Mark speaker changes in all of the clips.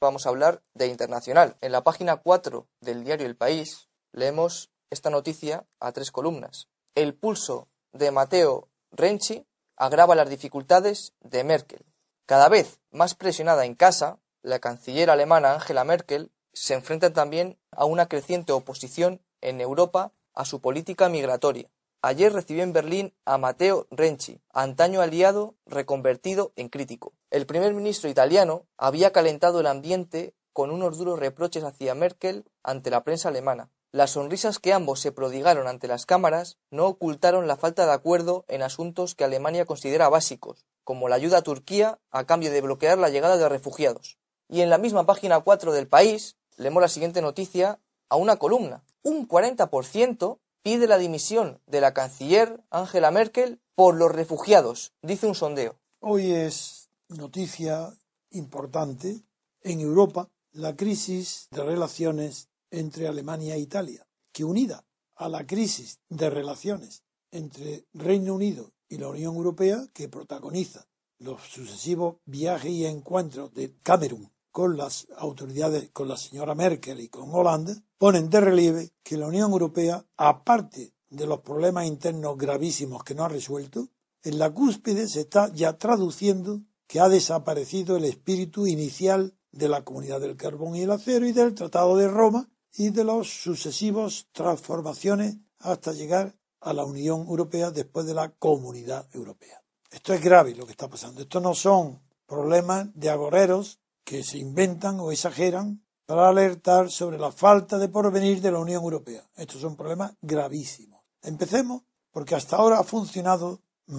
Speaker 1: vamos a hablar de internacional. En la página 4 del diario El País leemos esta noticia a tres columnas. El pulso de Mateo Renzi agrava las dificultades de Merkel. Cada vez más presionada en casa, la canciller alemana Angela Merkel se enfrenta también a una creciente oposición en Europa a su política migratoria. Ayer recibió en Berlín a Matteo Renzi, antaño aliado reconvertido en crítico. El primer ministro italiano había calentado el ambiente con unos duros reproches hacia Merkel ante la prensa alemana. Las sonrisas que ambos se prodigaron ante las cámaras no ocultaron la falta de acuerdo en asuntos que Alemania considera básicos, como la ayuda a Turquía a cambio de bloquear la llegada de refugiados. Y en la misma página 4 del país leemos la siguiente noticia a una columna. Un 40% pide la dimisión de la canciller Angela Merkel por los refugiados, dice un sondeo. Hoy es noticia importante en Europa la crisis de relaciones entre Alemania e Italia, que unida a la crisis de relaciones entre Reino Unido y la Unión Europea, que protagoniza los sucesivos viajes y encuentros de Camerún con las autoridades, con la señora Merkel y con Holanda, ponen de relieve que la Unión Europea, aparte de los problemas internos gravísimos que no ha resuelto, en la cúspide se está ya traduciendo que ha desaparecido el espíritu inicial de la Comunidad del Carbón y el Acero y del Tratado de Roma y de las sucesivas transformaciones hasta llegar a la Unión Europea después de la Comunidad Europea. Esto es grave lo que está pasando. Esto no son problemas de agoreros que se inventan o exageran para alertar sobre la falta de porvenir de la Unión Europea. Estos son problemas gravísimos. Empecemos porque hasta ahora ha funcionado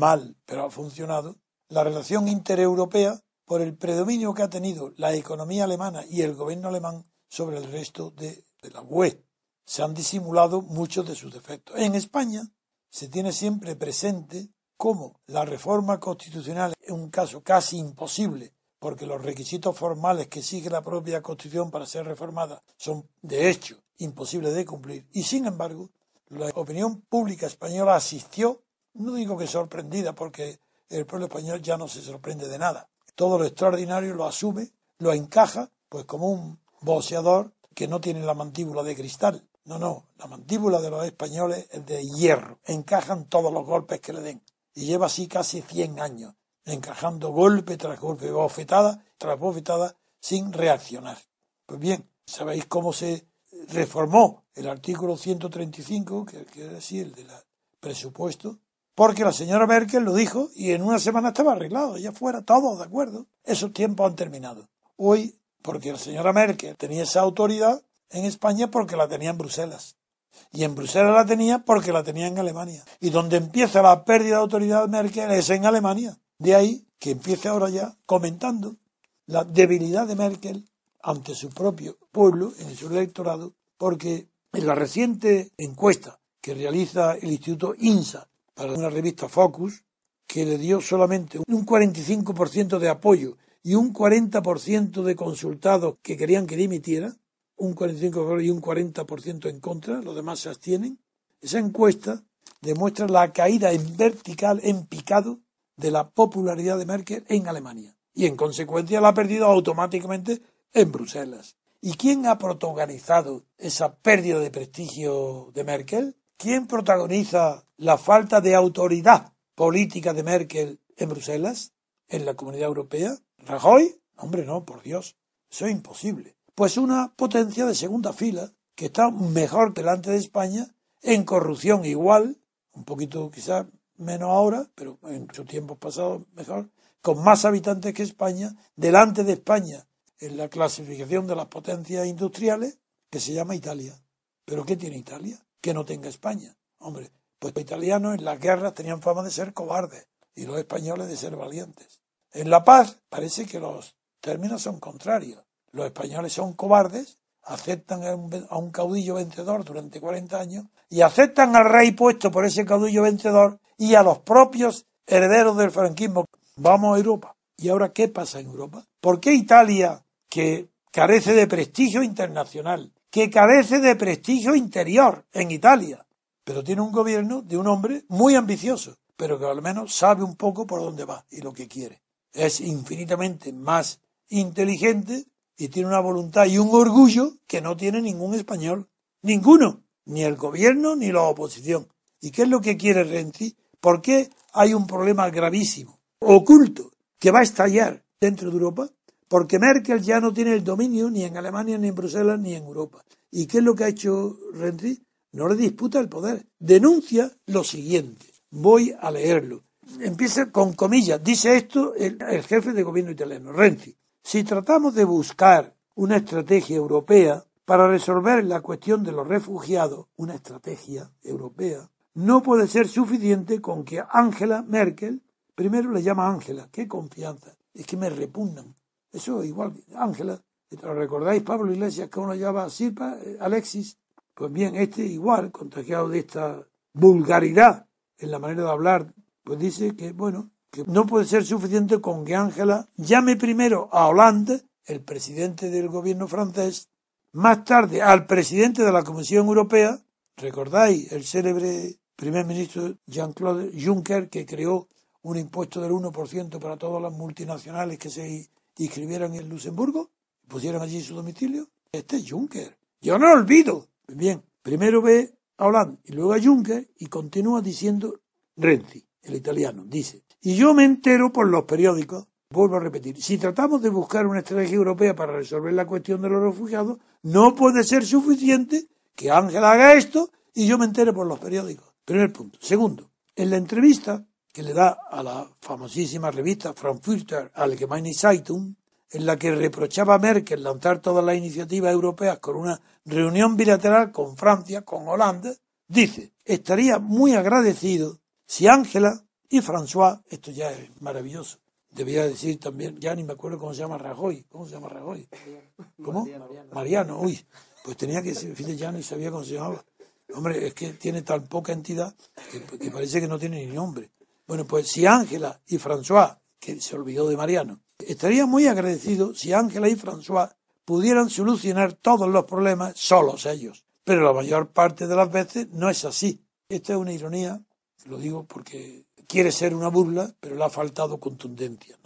Speaker 1: mal, pero ha funcionado la relación intereuropea por el predominio que ha tenido la economía alemana y el gobierno alemán sobre el resto de, la UE. Se han disimulado muchos de sus defectos. En España se tiene siempre presente cómo la reforma constitucional es un caso casi imposible porque los requisitos formales que exige la propia Constitución para ser reformada son, de hecho, imposibles de cumplir, y sin embargo, la opinión pública española asistió, no digo que sorprendida, porque el pueblo español ya no se sorprende de nada. Todo lo extraordinario lo asume, lo encaja, pues como un boceador que no tiene la mandíbula de cristal. No, no, la mandíbula de los españoles es de hierro. Encajan todos los golpes que le den. Y lleva así casi 100 años encajando golpe tras golpe, bofetada tras bofetada, sin reaccionar. Pues bien, ¿sabéis cómo se reformó el artículo 135, que, que era así, el del presupuesto? Porque la señora Merkel lo dijo y en una semana estaba arreglado, ya fuera, todos de acuerdo. Esos tiempos han terminado. Hoy, porque la señora Merkel tenía esa autoridad en España porque la tenía en Bruselas. Y en Bruselas la tenía porque la tenía en Alemania. Y donde empieza la pérdida de autoridad de Merkel es en Alemania. De ahí que empiece ahora ya comentando la debilidad de Merkel ante su propio pueblo, en su electorado, porque en la reciente encuesta que realiza el Instituto INSA para una revista Focus, que le dio solamente un 45% de apoyo y un 40% de consultados que querían que dimitiera, un 45% y un 40% en contra, los demás se abstienen, esa encuesta demuestra la caída en vertical, en picado, de la popularidad de Merkel en Alemania y en consecuencia la ha perdido automáticamente en Bruselas. ¿Y quién ha protagonizado esa pérdida de prestigio de Merkel? ¿Quién protagoniza la falta de autoridad política de Merkel en Bruselas, en la Comunidad Europea? ¿Rajoy? Hombre, no, por Dios, eso es imposible. Pues una potencia de segunda fila que está mejor delante de España, en corrupción igual, un poquito quizá menos ahora, pero en su tiempo pasado mejor, con más habitantes que España, delante de España en la clasificación de las potencias industriales, que se llama Italia. ¿Pero qué tiene Italia? Que no tenga España. Hombre, pues los italianos en las guerras tenían fama de ser cobardes y los españoles de ser valientes. En la paz parece que los términos son contrarios. Los españoles son cobardes, aceptan a un, a un caudillo vencedor durante 40 años y aceptan al rey puesto por ese caudillo vencedor y a los propios herederos del franquismo. Vamos a Europa. ¿Y ahora qué pasa en Europa? ¿Por qué Italia, que carece de prestigio internacional, que carece de prestigio interior en Italia, pero tiene un gobierno de un hombre muy ambicioso, pero que al menos sabe un poco por dónde va y lo que quiere. Es infinitamente más inteligente y tiene una voluntad y un orgullo que no tiene ningún español. Ninguno. Ni el gobierno ni la oposición. ¿Y qué es lo que quiere Renzi? ¿Por qué hay un problema gravísimo, oculto, que va a estallar dentro de Europa? Porque Merkel ya no tiene el dominio ni en Alemania, ni en Bruselas, ni en Europa. ¿Y qué es lo que ha hecho Renzi? No le disputa el poder. Denuncia lo siguiente. Voy a leerlo. Empieza con comillas. Dice esto el jefe de gobierno italiano, Renzi. Si tratamos de buscar una estrategia europea para resolver la cuestión de los refugiados, una estrategia europea, no puede ser suficiente con que Angela Merkel, primero le llama Ángela, qué confianza, es que me repugnan. Eso igual, Ángela, ¿lo recordáis Pablo Iglesias que uno llama Sirpa, eh, Alexis? Pues bien, este igual, contagiado de esta vulgaridad en la manera de hablar, pues dice que, bueno, que no puede ser suficiente con que Ángela llame primero a Hollande, el presidente del gobierno francés, más tarde al presidente de la Comisión Europea, recordáis el célebre primer ministro Jean-Claude Juncker, que creó un impuesto del 1% para todas las multinacionales que se inscribieran en Luxemburgo, pusieran allí su domicilio. Este es Juncker. Yo no lo olvido. Bien, primero ve a Hollande y luego a Juncker y continúa diciendo Renzi, el italiano, dice. Y yo me entero por los periódicos, vuelvo a repetir, si tratamos de buscar una estrategia europea para resolver la cuestión de los refugiados, no puede ser suficiente que Ángel haga esto y yo me entero por los periódicos. Primer punto. Segundo, en la entrevista que le da a la famosísima revista Frankfurter Allgemeine Zeitung, en la que reprochaba a Merkel lanzar todas las iniciativas europeas con una reunión bilateral con Francia, con Holanda, dice, estaría muy agradecido si Ángela y François, esto ya es maravilloso, debía decir también, ya ni me acuerdo cómo se llama Rajoy, ¿cómo se llama Rajoy? ¿Cómo? Mariano, uy, pues tenía que decir, ya ni sabía cómo se llamaba. Hombre, es que tiene tan poca entidad que, parece que no tiene ni nombre. Bueno, pues si Ángela y François, que se olvidó de Mariano, estaría muy agradecido si Ángela y François pudieran solucionar todos los problemas solos ellos. Pero la mayor parte de las veces no es así. Esto es una ironía, lo digo porque quiere ser una burla, pero le ha faltado contundencia.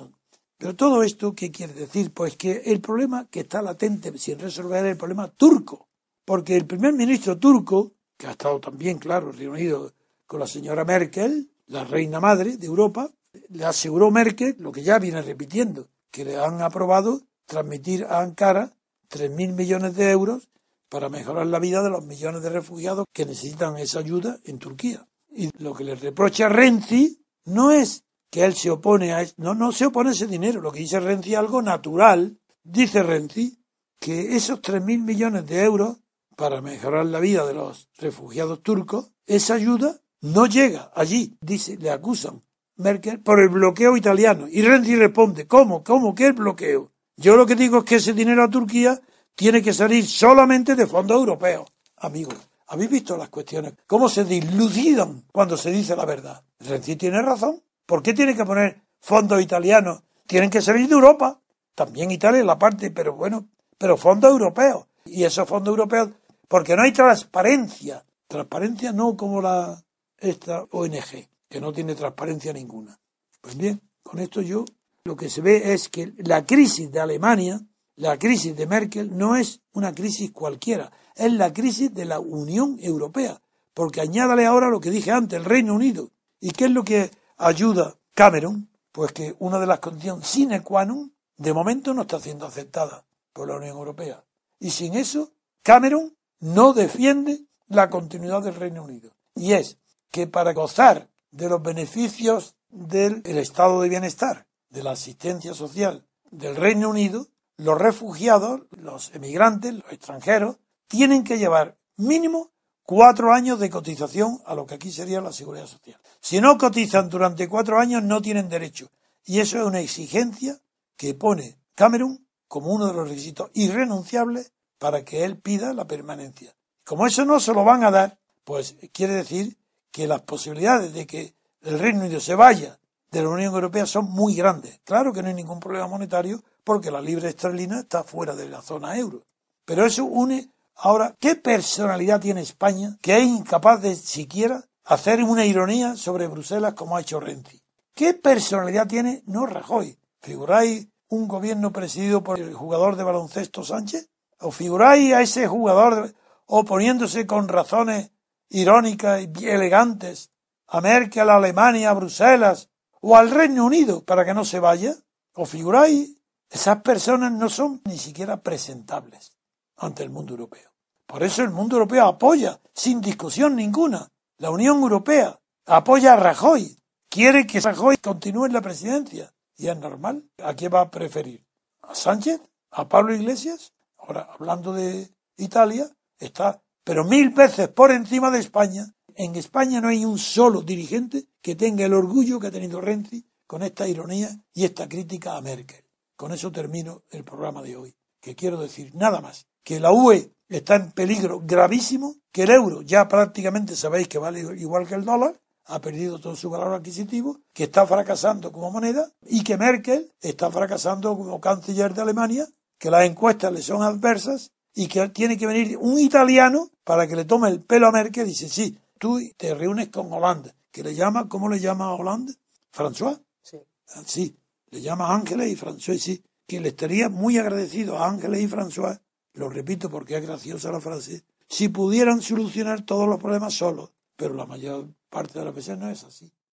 Speaker 1: Pero todo esto, ¿qué quiere decir? Pues que el problema que está latente sin resolver es el problema turco. Porque el primer ministro turco que ha estado también, claro, reunido con la señora Merkel, la reina madre de Europa, le aseguró Merkel lo que ya viene repitiendo, que le han aprobado transmitir a Ankara 3.000 millones de euros para mejorar la vida de los millones de refugiados que necesitan esa ayuda en Turquía. Y lo que le reprocha Renzi no es que él se opone a no, no se opone a ese dinero, lo que dice Renzi es algo natural. Dice Renzi que esos 3.000 millones de euros para mejorar la vida de los refugiados turcos, esa ayuda no llega allí, dice, le acusan Merkel por el bloqueo italiano. Y Renzi responde, ¿cómo? ¿Cómo? ¿Qué el bloqueo? Yo lo que digo es que ese dinero a Turquía tiene que salir solamente de fondos europeos. Amigos, ¿habéis visto las cuestiones? ¿Cómo se dilucidan cuando se dice la verdad? Renzi tiene razón. ¿Por qué tiene que poner fondos italianos? Tienen que salir de Europa. También Italia es la parte, pero bueno, pero fondos europeos. Y esos fondos europeos porque no hay transparencia. Transparencia no como la esta ONG, que no tiene transparencia ninguna. Pues bien, con esto yo lo que se ve es que la crisis de Alemania, la crisis de Merkel, no es una crisis cualquiera, es la crisis de la Unión Europea. Porque añádale ahora lo que dije antes, el Reino Unido. ¿Y qué es lo que ayuda Cameron? Pues que una de las condiciones sine qua non, de momento no está siendo aceptada por la Unión Europea. Y sin eso, Cameron no defiende la continuidad del Reino Unido. Y es que para gozar de los beneficios del estado de bienestar, de la asistencia social del Reino Unido, los refugiados, los emigrantes, los extranjeros, tienen que llevar mínimo cuatro años de cotización a lo que aquí sería la seguridad social. Si no cotizan durante cuatro años no tienen derecho. Y eso es una exigencia que pone Camerún como uno de los requisitos irrenunciables para que él pida la permanencia. Como eso no se lo van a dar, pues quiere decir que las posibilidades de que el Reino Unido se vaya de la Unión Europea son muy grandes. Claro que no hay ningún problema monetario porque la libra esterlina está fuera de la zona euro. Pero eso une ahora qué personalidad tiene España que es incapaz de siquiera hacer una ironía sobre Bruselas como ha hecho Renzi. ¿Qué personalidad tiene no Rajoy? ¿Figuráis un gobierno presidido por el jugador de baloncesto Sánchez? O figuráis a ese jugador oponiéndose con razones irónicas y elegantes a Merkel, a Alemania, a Bruselas o al Reino Unido para que no se vaya? O figuráis? Esas personas no son ni siquiera presentables ante el mundo europeo. Por eso el mundo europeo apoya, sin discusión ninguna, la Unión Europea apoya a Rajoy, quiere que Rajoy continúe en la presidencia. Y es normal. ¿A quién va a preferir? ¿A Sánchez? ¿A Pablo Iglesias? Ahora, hablando de Italia, está, pero mil veces por encima de España. En España no hay un solo dirigente que tenga el orgullo que ha tenido Renzi con esta ironía y esta crítica a Merkel. Con eso termino el programa de hoy, que quiero decir nada más, que la UE está en peligro gravísimo, que el euro ya prácticamente sabéis que vale igual que el dólar, ha perdido todo su valor adquisitivo, que está fracasando como moneda y que Merkel está fracasando como canciller de Alemania que las encuestas le son adversas y que tiene que venir un italiano para que le tome el pelo a Merkel y dice, sí, tú te reúnes con Holanda, que le llama, ¿cómo le llama a Holanda? François. Sí. Ah, sí le llama Ángeles y François, sí, que le estaría muy agradecido a Ángeles y François, lo repito porque es graciosa la frase, si pudieran solucionar todos los problemas solos, pero la mayor parte de las veces no es así.